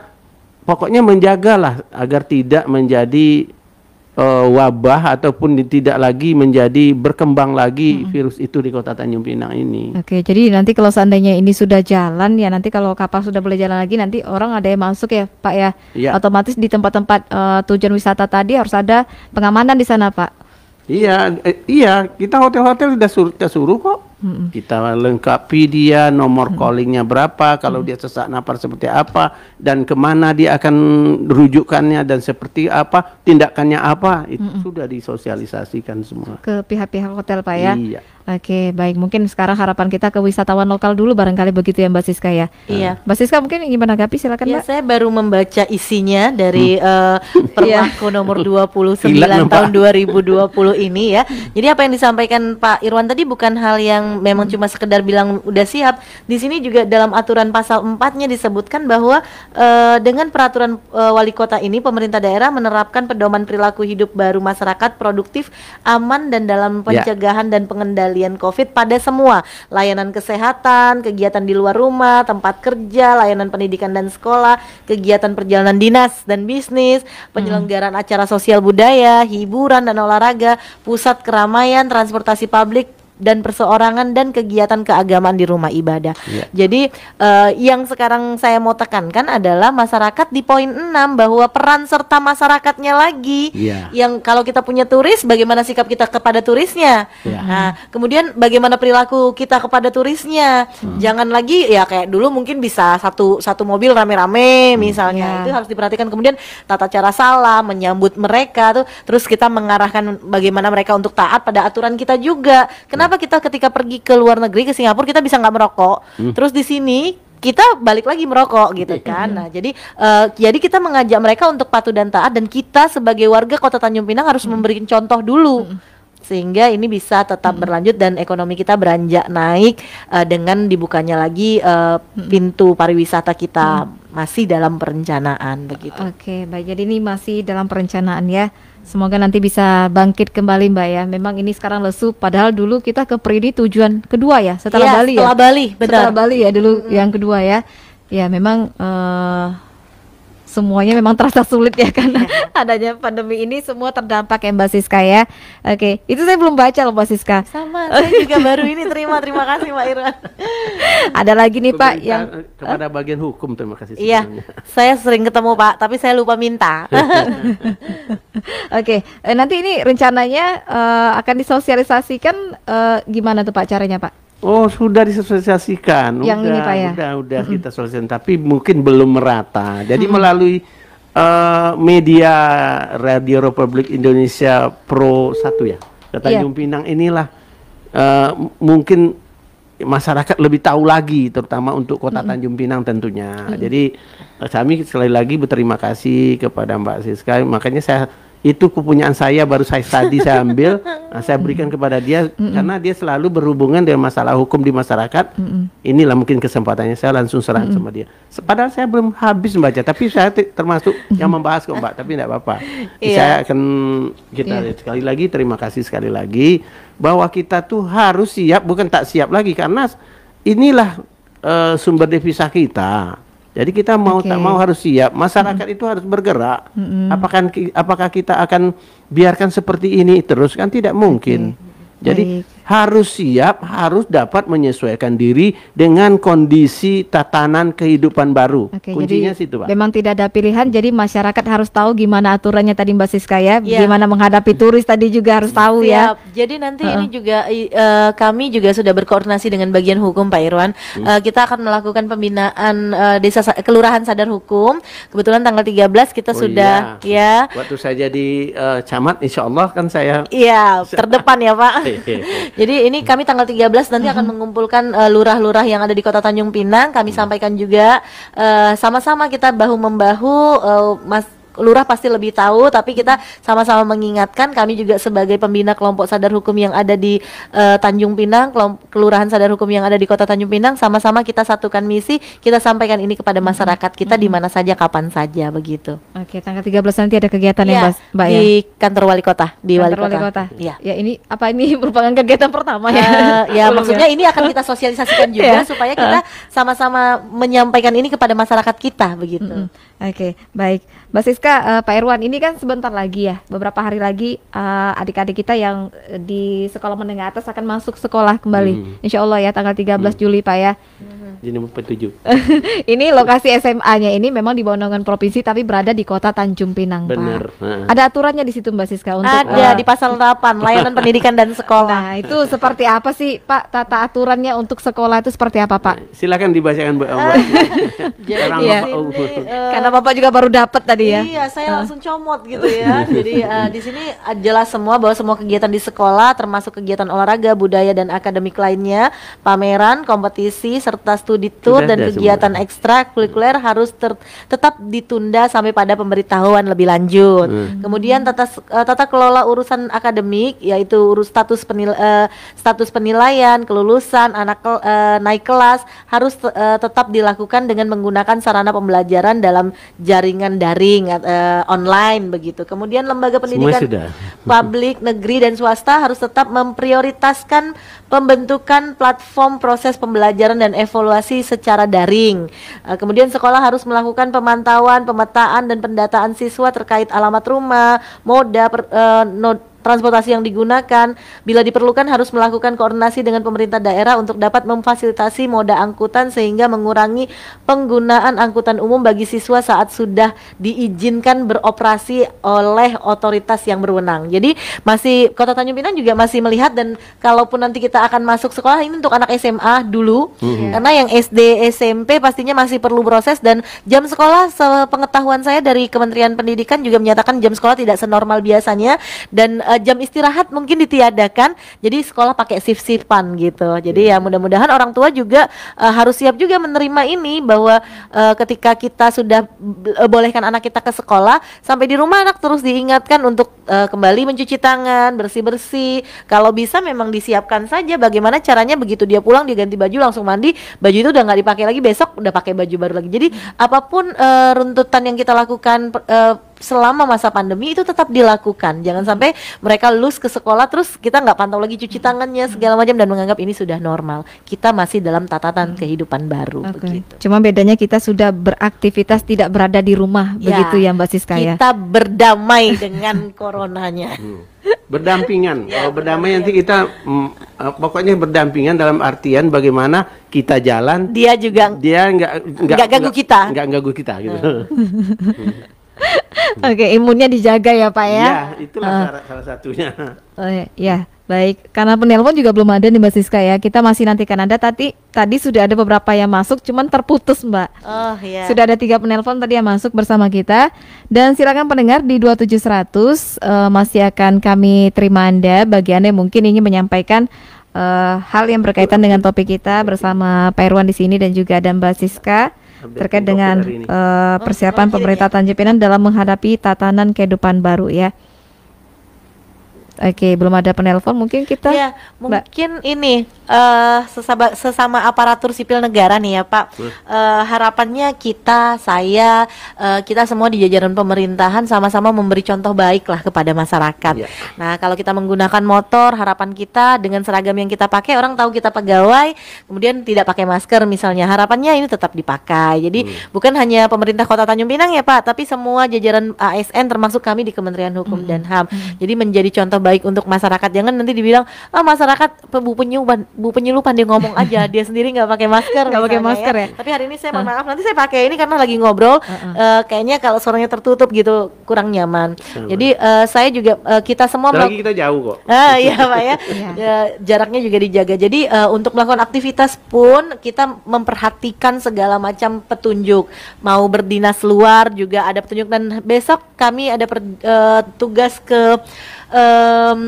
pokoknya menjagalah agar tidak menjadi uh, wabah ataupun tidak lagi menjadi berkembang lagi hmm. virus itu di Kota Tanjung Pinang ini. Oke, jadi nanti kalau seandainya ini sudah jalan ya nanti kalau kapal sudah boleh jalan lagi nanti orang ada yang masuk ya Pak ya. ya. Otomatis di tempat-tempat uh, tujuan wisata tadi harus ada pengamanan di sana Pak. Iya, eh, iya kita hotel-hotel sudah suruh, sudah suruh kok kita lengkapi dia nomor hmm. callingnya berapa, kalau hmm. dia sesak napas seperti apa, dan kemana dia akan rujukannya dan seperti apa tindakannya apa itu hmm. sudah disosialisasikan semua ke pihak-pihak hotel pak ya. Iya. Oke, baik. Mungkin sekarang harapan kita ke wisatawan lokal dulu barangkali begitu ya Mbak Siska ya. Iya. Mbak Siska mungkin ingin menanggapi silakan ya, Mbak. Saya baru membaca isinya dari hmm. uh, Permaku nomor 29 Gila, tahun 2020 ini ya. Jadi apa yang disampaikan Pak Irwan tadi bukan hal yang memang cuma sekedar bilang udah siap. Di sini juga dalam aturan pasal 4-nya disebutkan bahwa uh, dengan peraturan uh, wali kota ini pemerintah daerah menerapkan pedoman perilaku hidup baru masyarakat produktif, aman dan dalam ya. pencegahan ya. dan pengendalian pengendalian COVID pada semua layanan kesehatan, kegiatan di luar rumah, tempat kerja, layanan pendidikan dan sekolah, kegiatan perjalanan dinas dan bisnis, hmm. penyelenggaraan hmm. acara sosial budaya, hiburan dan olahraga, pusat keramaian, transportasi publik, dan perseorangan dan kegiatan keagamaan di rumah ibadah. Yeah. Jadi uh, yang sekarang saya mau tekankan adalah masyarakat di poin 6 bahwa peran serta masyarakatnya lagi. Yeah. Yang kalau kita punya turis bagaimana sikap kita kepada turisnya. Yeah. Nah, kemudian bagaimana perilaku kita kepada turisnya. Hmm. Jangan lagi ya kayak dulu mungkin bisa satu satu mobil rame-rame hmm. misalnya. Yeah. Itu harus diperhatikan kemudian tata cara salah menyambut mereka tuh terus kita mengarahkan bagaimana mereka untuk taat pada aturan kita juga. Kenapa Kenapa kita ketika pergi ke luar negeri ke Singapura kita bisa nggak merokok? Hmm. Terus di sini kita balik lagi merokok gitu iya. kan. Nah, jadi uh, jadi kita mengajak mereka untuk patuh dan taat dan kita sebagai warga Kota Tanjung Pinang harus hmm. memberikan contoh dulu. Hmm sehingga ini bisa tetap hmm. berlanjut dan ekonomi kita beranjak naik uh, dengan dibukanya lagi uh, pintu pariwisata kita hmm. masih dalam perencanaan begitu. Oke, okay, baik. Jadi ini masih dalam perencanaan ya. Semoga nanti bisa bangkit kembali Mbak ya. Memang ini sekarang lesu padahal dulu kita ke Pridi tujuan kedua ya setelah ya, Bali setelah ya. Setelah Bali, benar. Setelah Bali ya dulu -hmm. yang kedua ya. Ya, memang uh, semuanya memang terasa sulit ya karena yeah. adanya pandemi ini semua terdampak ya Mbak Siska ya. Oke, okay. itu saya belum baca loh Mbak Siska. Sama, saya juga baru ini terima terima kasih Mbak Irwan. Ada lagi nih Pak yang eh, kepada bagian hukum terima kasih. Iya, yeah. saya sering ketemu Pak, tapi saya lupa minta. Oke, okay. Eh, nanti ini rencananya uh, akan disosialisasikan uh, gimana tuh Pak caranya Pak? Oh sudah disosialisasikan, yang udah, ini pak ya? udah, mm -hmm. kita sosialisasikan, tapi mungkin belum merata. Jadi mm -hmm. melalui uh, media Radio Republik Indonesia Pro satu ya, kata iya. Tanjung yeah. Pinang inilah uh, mungkin masyarakat lebih tahu lagi, terutama untuk kota mm Tanjung Pinang tentunya. Mm Jadi eh, kami sekali lagi berterima kasih kepada Mbak Siska. Makanya saya itu kepunyaan saya baru saya tadi saya ambil nah, saya berikan kepada dia mm -mm. karena dia selalu berhubungan dengan masalah hukum di masyarakat mm -mm. inilah mungkin kesempatannya saya langsung serang mm -mm. sama dia padahal saya belum habis membaca tapi saya termasuk yang membahas kok mbak tapi tidak apa-apa yeah. saya akan kita yeah. sekali lagi terima kasih sekali lagi bahwa kita tuh harus siap bukan tak siap lagi karena inilah uh, sumber devisa kita jadi kita mau okay. tak mau harus siap. Masyarakat mm. itu harus bergerak. Mm -hmm. Apakah apakah kita akan biarkan seperti ini terus kan tidak mungkin. Okay. Jadi Baik. harus siap, harus dapat menyesuaikan diri dengan kondisi tatanan kehidupan baru. Oke, Kuncinya jadi situ, Pak. Memang tidak ada pilihan, jadi masyarakat harus tahu gimana aturannya tadi Mbak Siska ya, ya. gimana menghadapi turis tadi juga harus tahu ya. Siap. ya. Jadi nanti uh -uh. ini juga uh, kami juga sudah berkoordinasi dengan bagian hukum Pak Irwan. Hmm. Uh, kita akan melakukan pembinaan uh, e, desa kelurahan sadar hukum. Kebetulan tanggal 13 kita oh, sudah iya. ya. Waktu saya jadi uh, camat, Insya Allah kan saya. Iya, terdepan ya Pak. Iya. Jadi ini kami tanggal 13 nanti akan mm-hmm. mengumpulkan eh, lurah-lurah yang ada di Kota Tanjung Pinang. Kami mm-hmm. sampaikan juga eh, sama-sama kita bahu membahu uh, eh, Mas lurah pasti lebih tahu tapi kita sama-sama mengingatkan kami juga sebagai pembina kelompok sadar hukum yang ada di uh, Tanjung Pinang kelurahan sadar hukum yang ada di Kota Tanjung Pinang sama-sama kita satukan misi kita sampaikan ini kepada mm-hmm. masyarakat kita di mm-hmm. mana saja kapan saja begitu. Oke, tanggal 13 nanti ada kegiatan ya, iya, ya Mbak di ya? kantor wali kota di kantor wali kota. Wali kota. Ya. ya ini apa ini merupakan kegiatan pertama ya? Uh, ya maksudnya ini akan kita sosialisasikan juga ya. supaya kita sama-sama menyampaikan ini kepada masyarakat kita begitu. Mm -hmm. Oke, baik. Mbak Siska, uh, Pak Irwan, ini kan sebentar lagi ya, beberapa hari lagi eh, adik-adik uh, kita yang eh, di sekolah menengah atas akan masuk sekolah kembali. Hmm. Insya Allah ya, tanggal 13 hmm. Juli Pak ya. Hmm. Jadi tujuh. ini lokasi SMA-nya ini memang di Bondongan Provinsi, tapi berada di kota Tanjung Pinang Bener. Pak. Benar. Ada aturannya di situ Mbak Siska? Untuk, Ada, uh, di pasal 8, layanan pendidikan dan sekolah. Nah, itu seperti apa sih Pak, tata aturannya untuk sekolah itu seperti apa Pak? Nah, silakan dibacakan Mbak. Jadi, Orang, karena Bapak juga baru dapat tadi ya. Iya, saya uh. langsung comot gitu ya. Jadi uh, di sini eh, jelas semua bahwa semua kegiatan di sekolah termasuk kegiatan olahraga, budaya dan akademik lainnya, pameran, kompetisi serta studi tour Sudah dan kegiatan ekstrakurikuler hmm. harus ter tetap ditunda sampai pada pemberitahuan lebih lanjut. Hmm. Kemudian tata eh, tata kelola urusan akademik yaitu urus status penil uh, status penilaian, kelulusan, anak uh, naik kelas harus uh, tetap dilakukan dengan menggunakan sarana pembelajaran dalam jaringan daring uh, online begitu. Kemudian lembaga pendidikan publik, negeri dan swasta harus tetap memprioritaskan pembentukan platform proses pembelajaran dan evaluasi secara daring. Uh, kemudian sekolah harus melakukan pemantauan, pemetaan dan pendataan siswa terkait alamat rumah, moda per, uh, eh, not, transportasi yang digunakan. Bila diperlukan harus melakukan koordinasi dengan pemerintah daerah untuk dapat memfasilitasi moda angkutan sehingga mengurangi penggunaan angkutan umum bagi siswa saat sudah diizinkan beroperasi oleh otoritas yang berwenang. Jadi masih Kota Tanjung Pinang juga masih melihat dan kalaupun nanti kita akan masuk sekolah ini untuk anak SMA dulu mm-hmm. karena yang SD SMP pastinya masih perlu proses dan jam sekolah sepengetahuan saya dari Kementerian Pendidikan juga menyatakan jam sekolah tidak senormal biasanya dan eh, uh, jam istirahat mungkin ditiadakan jadi sekolah pakai shift shiftan gitu jadi yeah. ya mudah-mudahan orang tua juga uh, harus siap juga menerima ini bahwa uh, ketika kita sudah bolehkan anak kita ke sekolah sampai di rumah anak terus diingatkan untuk uh, kembali mencuci tangan bersih bersih kalau bisa memang disiapkan saja bagaimana caranya begitu dia pulang dia ganti baju langsung mandi baju itu udah nggak dipakai lagi besok udah pakai baju baru lagi jadi hmm. apapun uh, runtutan yang kita lakukan uh, selama masa pandemi itu tetap dilakukan. Jangan sampai mereka lulus ke sekolah terus kita nggak pantau lagi cuci tangannya segala macam dan menganggap ini sudah normal. Kita masih dalam tatatan hmm. kehidupan baru okay. begitu. Cuma bedanya kita sudah beraktivitas tidak berada di rumah ya, begitu ya Mbak Siska ya. Kita berdamai dengan coronanya. Berdampingan. Kalau berdamai nanti kita mm, eh, pokoknya berdampingan dalam artian bagaimana kita jalan. Dia juga dia nggak nggak ganggu kita. Nggak ganggu kita gitu. Hmm. Hmm. Oke, imunnya dijaga ya Pak ya. Ya, itulah uh. salah, satunya. Oh ya, ya, baik. Karena penelpon juga belum ada nih Mbak Siska ya. Kita masih nantikan Anda. Tadi tadi sudah ada beberapa yang masuk, cuman terputus Mbak. Oh ya. Sudah ada tiga penelpon tadi yang masuk bersama kita. Dan silakan pendengar di 27100 uh, eh, masih akan kami terima Anda bagi Anda yang mungkin ingin menyampaikan uh, hal yang berkaitan dengan topik kita bersama Pak Irwan di sini dan juga ada Mbak Siska terkait dengan uh, persiapan oh, iya, pemerintah iya. Tanjung Pinang dalam menghadapi tatanan kehidupan baru ya. Oke, belum ada penelpon. Mungkin kita ya, mungkin Mbak. ini uh, eh, sesama, sesama aparatur sipil negara nih ya, Pak. Uh, harapannya kita, saya, uh, kita semua di jajaran pemerintahan sama-sama memberi contoh baik lah kepada masyarakat. Ya. Nah, kalau kita menggunakan motor, harapan kita dengan seragam yang kita pakai orang tahu kita pegawai, kemudian tidak pakai masker misalnya. Harapannya ini tetap dipakai. Jadi hmm. bukan hanya pemerintah Kota Tanjung Pinang ya, Pak, tapi semua jajaran ASN termasuk kami di Kementerian Hukum hmm. dan HAM. Hmm. Jadi menjadi contoh terbaik untuk masyarakat jangan nanti dibilang ah masyarakat bu penyu bu penyu pandai ngomong aja dia sendiri nggak pakai masker nggak pakai ya. masker ya. ya tapi hari ini saya mohon ah. maaf nanti saya pakai ini karena lagi ngobrol uh -uh. Uh, kayaknya kalau suaranya tertutup gitu kurang nyaman jadi uh, saya juga uh, kita semua lagi kita jauh kok ah iya pak ya, ya jaraknya juga dijaga jadi uh, untuk melakukan aktivitas pun kita memperhatikan segala macam petunjuk mau berdinas luar juga ada petunjuk dan besok kami ada per, uh, tugas ke um,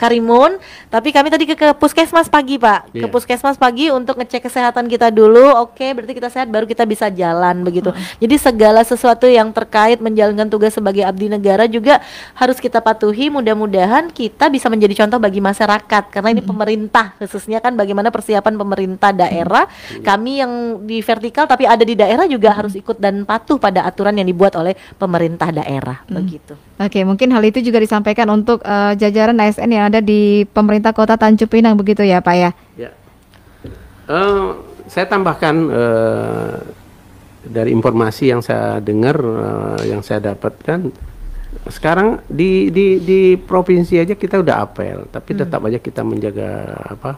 Karimun, tapi kami tadi ke, ke puskesmas pagi pak, yeah. ke iya. puskesmas pagi untuk ngecek kesehatan kita dulu. Oke, okay, berarti kita sehat baru kita bisa jalan begitu. Hmm. Jadi segala sesuatu yang terkait menjalankan tugas sebagai abdi negara juga harus kita patuhi. Mudah-mudahan kita bisa menjadi contoh bagi masyarakat karena ini pemerintah khususnya kan bagaimana persiapan pemerintah daerah. Hmm. Kami yang di vertikal tapi ada di daerah juga harus ikut dan patuh pada aturan yang dibuat oleh pemerintah daerah begitu. Oke, mungkin hal itu juga disampaikan untuk uh, jajaran ASN yang ada di pemerintah kota Tanjung Pinang begitu ya, Pak ya? Ya. Uh, saya tambahkan uh, dari informasi yang saya dengar, uh, yang saya dapatkan, sekarang di di di provinsi aja kita udah apel, tapi hmm. tetap aja kita menjaga apa?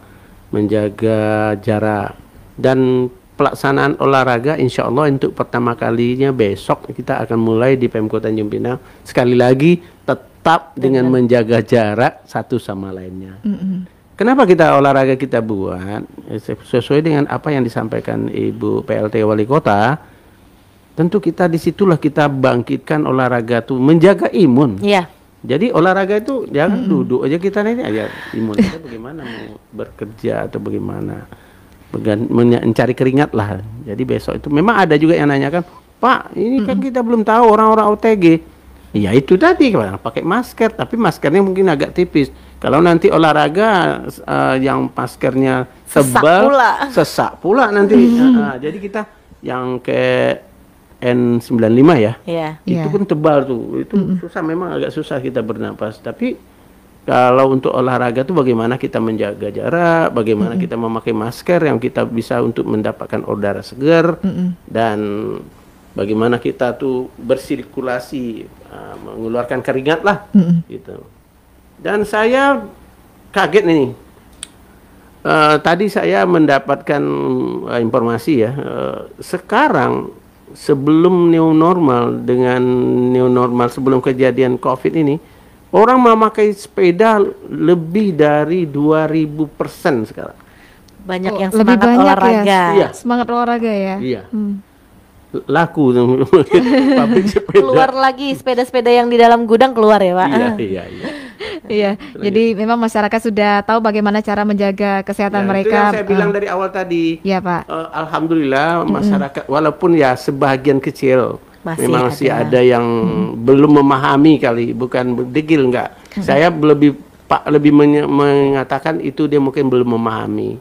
Menjaga jarak dan pelaksanaan olahraga insya Allah untuk pertama kalinya besok kita akan mulai di Pemko Tanjung Pinang sekali lagi tetap dengan, dengan menjaga jarak satu sama lainnya. Mm -hmm. Kenapa kita olahraga kita buat eh, sesuai dengan apa yang disampaikan Ibu PLT Wali Kota? Tentu kita disitulah kita bangkitkan olahraga itu menjaga imun. Yeah. Jadi olahraga itu jangan mm -hmm. duduk aja kita ini aja ya, imun kita bagaimana mau bekerja atau bagaimana mencari keringat lah. Jadi besok itu memang ada juga yang nanya kan, Pak, ini kan kita belum tahu orang-orang OTG. Ya itu tadi pakai masker, tapi maskernya mungkin agak tipis. Kalau nanti olahraga uh, yang maskernya tebal, sesak pula, sesak pula nanti. Mm uh, jadi kita yang ke N95 ya, yeah. itu yeah. pun tebal tuh. Itu mm susah, memang agak susah kita bernapas. Tapi kalau untuk olahraga tuh bagaimana kita menjaga jarak, bagaimana mm -hmm. kita memakai masker yang kita bisa untuk mendapatkan udara segar mm -hmm. dan bagaimana kita tuh bersirkulasi uh, mengeluarkan keringat lah mm -hmm. gitu. Dan saya kaget nih. Uh, tadi saya mendapatkan uh, informasi ya, uh, sekarang sebelum new normal dengan new normal sebelum kejadian Covid ini Orang memakai sepeda lebih dari 2000 persen sekarang. Banyak oh, yang semangat lebih banyak ya? olahraga. Ya. Semangat olahraga ya. Iya. Hmm laku Keluar lagi sepeda-sepeda yang di dalam gudang keluar ya, Pak. Iya, iya, iya. iya, jadi memang masyarakat sudah tahu bagaimana cara menjaga kesehatan nah, mereka. Itu yang saya bilang hmm. dari awal tadi. Iya, Pak. Uh, Alhamdulillah masyarakat mm -hmm. walaupun ya sebagian kecil masih memang masih ada, ada yang hmm. belum memahami kali bukan degil nggak hmm. saya lebih pak lebih mengatakan itu dia mungkin belum memahami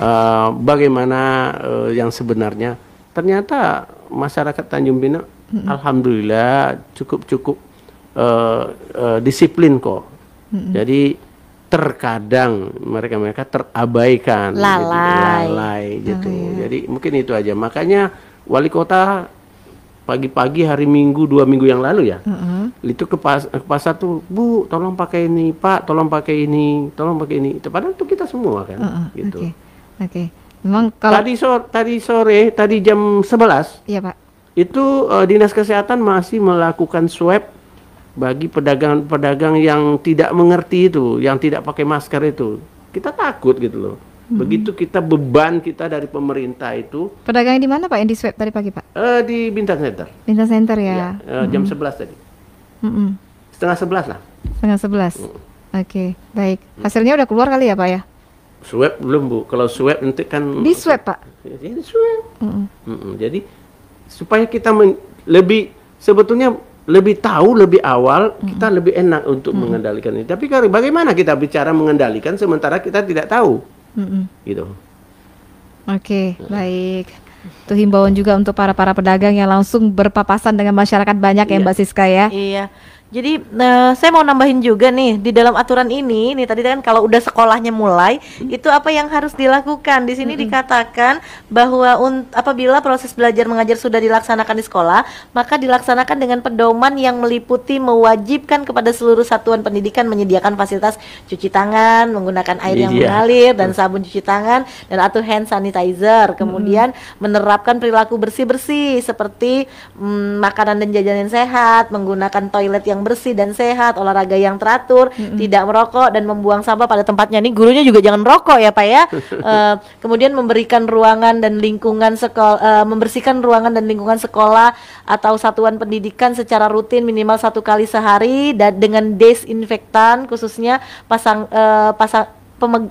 uh, bagaimana uh, yang sebenarnya ternyata masyarakat Tanjung Pinang hmm. alhamdulillah cukup cukup uh, eh, uh, disiplin kok hmm. jadi terkadang mereka-mereka terabaikan lalai, jadi, lalai gitu. Hmm. Iya. Jadi mungkin itu aja. Makanya wali kota pagi-pagi hari Minggu dua minggu yang lalu ya. Uh -huh. Itu ke, pas, ke pasar tuh, Bu, tolong pakai ini, Pak, tolong pakai ini, tolong pakai ini. Itu padahal itu kita semua kan, uh -huh. gitu. Oke. Okay. Okay. Memang kalau tadi sore, tadi sore, tadi jam sebelas Iya, Pak. Itu uh, Dinas Kesehatan masih melakukan swab bagi pedagang-pedagang yang tidak mengerti itu, yang tidak pakai masker itu. Kita takut gitu loh Hmm. Begitu kita beban kita dari pemerintah itu. pedagangnya di mana Pak yang di swab tadi pagi Pak? Eh, di Bintang Center. Bintang Center ya. ya hmm. Jam 11 tadi. Hmm. Setengah 11 lah. Setengah 11. Hmm. Oke, okay, baik. Hasilnya udah keluar kali ya Pak ya? Swab belum Bu. Kalau swab nanti kan di swab Pak. Ya, di swab. Hmm. Hmm. Jadi supaya kita lebih sebetulnya lebih tahu lebih awal hmm. kita lebih enak untuk hmm. mengendalikan ini. Tapi bagaimana kita bicara mengendalikan sementara kita tidak tahu? Mm gitu. Oke, okay, baik. Itu himbauan juga untuk para para pedagang yang langsung berpapasan dengan masyarakat banyak ya, iya. ya Mbak Siska ya. Iya. Jadi uh, saya mau nambahin juga nih di dalam aturan ini, nih tadi kan kalau udah sekolahnya mulai, hmm. itu apa yang harus dilakukan? Di sini hmm. dikatakan bahwa apabila proses belajar mengajar sudah dilaksanakan di sekolah, maka dilaksanakan dengan pedoman yang meliputi mewajibkan kepada seluruh satuan pendidikan menyediakan fasilitas cuci tangan menggunakan air yang yeah. mengalir dan sabun cuci tangan dan atau hand sanitizer. Kemudian hmm. menerapkan perilaku bersih-bersih seperti mm, makanan dan jajanan sehat, menggunakan toilet yang yang bersih dan sehat, olahraga yang teratur, mm-hmm. tidak merokok dan membuang sampah pada tempatnya. Ini gurunya juga jangan merokok ya, Pak ya. uh, kemudian memberikan ruangan dan lingkungan sekolah eh, uh, membersihkan ruangan dan lingkungan sekolah atau satuan pendidikan secara rutin minimal satu kali sehari dan dengan desinfektan khususnya pasang uh, pasang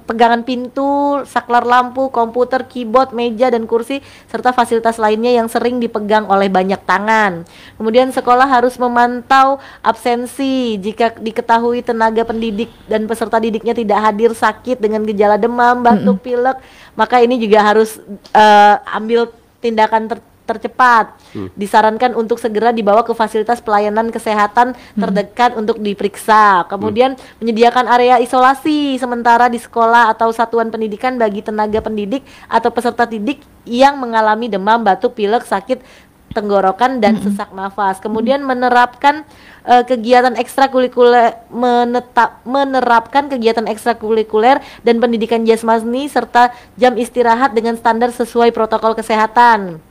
pegangan pintu, saklar lampu, komputer, keyboard, meja dan kursi serta fasilitas lainnya yang sering dipegang oleh banyak tangan. Kemudian sekolah harus memantau absensi jika diketahui tenaga pendidik dan peserta didiknya tidak hadir sakit dengan gejala demam, batuk, pilek, maka ini juga harus uh, ambil tindakan ter tercepat. Hmm. Disarankan untuk segera dibawa ke fasilitas pelayanan kesehatan hmm. terdekat untuk diperiksa. Kemudian hmm. menyediakan area isolasi sementara di sekolah atau satuan pendidikan bagi tenaga pendidik atau peserta didik yang mengalami demam, batuk, pilek, sakit tenggorokan dan -hmm. sesak nafas. Hmm. Kemudian menerapkan uh, kegiatan ekstrakurikuler menetap menerapkan kegiatan ekstrakurikuler dan pendidikan jasmani serta jam istirahat dengan standar sesuai protokol kesehatan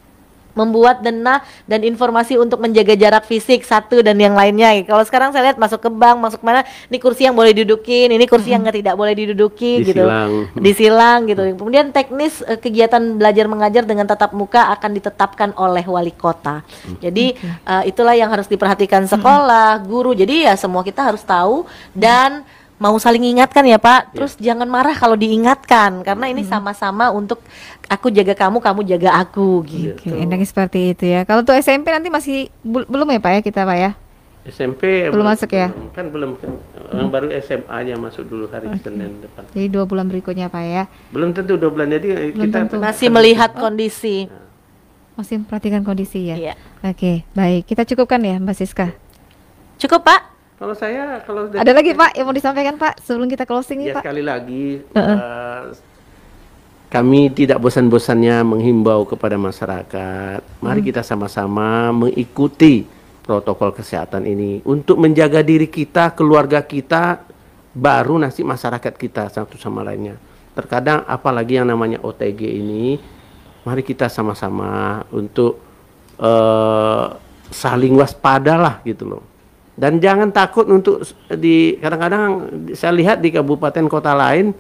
membuat denah dan informasi untuk menjaga jarak fisik satu dan yang lainnya. Kalau sekarang saya lihat masuk ke bank, masuk mana, ini kursi yang boleh didudukin, ini kursi yang mm-hmm. tidak boleh diduduki gitu. disilang. gitu. Disilang mm-hmm. gitu. Kemudian teknis eh, kegiatan belajar mengajar dengan tatap muka akan ditetapkan oleh wali kota. Mm-hmm. Jadi uh, itulah yang harus diperhatikan sekolah, guru. Jadi ya semua kita harus tahu dan mau saling ingatkan ya Pak. Iya. Terus yeah. jangan marah kalau diingatkan karena ini hmm. sama-sama hmm. untuk aku jaga kamu, kamu jaga aku iya, gitu. Okay, enaknya seperti itu ya. Kalau tuh SMP nanti masih belum ya Pak ya kita Pak ya? SMP belum masuk ya? Kan belum kan. Orang baru SMA-nya masuk dulu hari okay. Senin depan. Jadi dua bulan berikutnya Pak ya. Belum tentu dua bulan jadi belum kita tentu. masih melihat oh. kondisi. Nah. Masih memperhatikan kondisi ya. Yeah. Oke, okay, baik. Kita cukupkan ya Mbak Siska. Cukup Pak. Kalau saya kalau ada lagi Pak yang mau disampaikan Pak sebelum kita closing nih ya, Pak. sekali lagi uh -uh. Uh, kami tidak bosan-bosannya menghimbau kepada masyarakat. Mari hmm. kita sama-sama mengikuti protokol kesehatan ini untuk menjaga diri kita, keluarga kita, baru nasib masyarakat kita satu sama lainnya. Terkadang apalagi yang namanya OTG ini, mari kita sama-sama untuk uh, saling waspadalah gitu loh dan jangan takut untuk di kadang-kadang saya lihat di kabupaten kota lain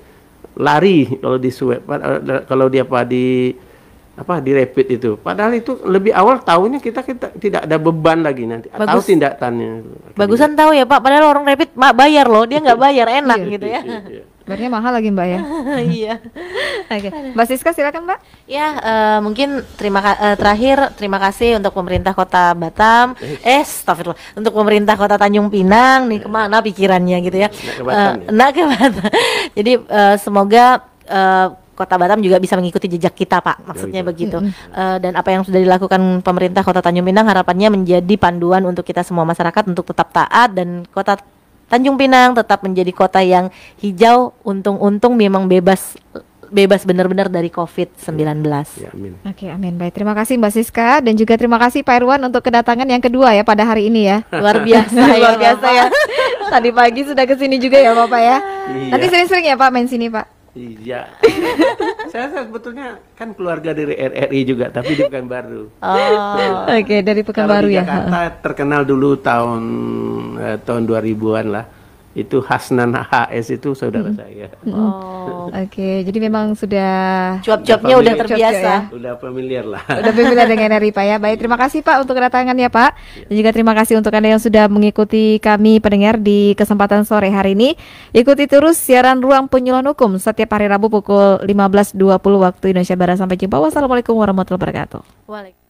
lari kalau di swab kalau dia apa di apa di rapid itu. Padahal itu lebih awal tahunnya kita kita tidak ada beban lagi nanti Bagus. tahu tindakannya. Bagusan tahu ya Pak. Padahal orang rapid mak bayar loh, dia nggak bayar enak iya, gitu iya, ya. Iya, Sebenarnya mahal lagi Mbak ya. Iya. Oke. Okay. Mbak Siska silakan Mbak. Ya, uh, mungkin terima uh, terakhir terima kasih untuk pemerintah Kota Batam. Eh, astagfirullah. Untuk pemerintah Kota Tanjung Pinang nih kemana pikirannya gitu ya. Nah ke Batam. Uh, ya? ke Batam. Jadi uh, semoga uh, Kota Batam juga bisa mengikuti jejak kita, Pak. Maksudnya ya, begitu. Mm uh, dan apa yang sudah dilakukan pemerintah Kota Tanjung Pinang harapannya menjadi panduan untuk kita semua masyarakat untuk tetap taat dan Kota Tanjung Pinang tetap menjadi kota yang hijau untung-untung memang bebas bebas benar-benar dari COVID-19. Ya, ya, amin. Oke, amin. Baik, terima kasih Mbak Siska dan juga terima kasih Pak Irwan untuk kedatangan yang kedua ya pada hari ini ya. Luar biasa, ya, luar biasa ya. Tadi pagi sudah kesini juga ya Bapak ya. Iya. Nanti sering-sering ya Pak main sini Pak. Iya. saya sebetulnya kan keluarga dari RRI juga, tapi di Pekanbaru. Oh, oke okay, dari Pekanbaru ya. Jakarta terkenal dulu tahun eh, tahun 2000-an lah itu Hasnan HS itu saudara hmm. saya. Hmm. Oh, oke. Okay. Jadi memang sudah cuap-cuapnya udah, terbiasa. Ya. ya? Udah familiar lah. Udah familiar dengan Eri Pak ya. Baik, terima kasih Pak untuk kedatangannya Pak. Iya. Dan juga terima kasih untuk Anda yang sudah mengikuti kami pendengar di kesempatan sore hari ini. Ikuti terus siaran Ruang Penyuluhan Hukum setiap hari Rabu pukul 15.20 waktu Indonesia Barat. Sampai jumpa. Wassalamualaikum warahmatullahi wabarakatuh. Waalaikumsalam.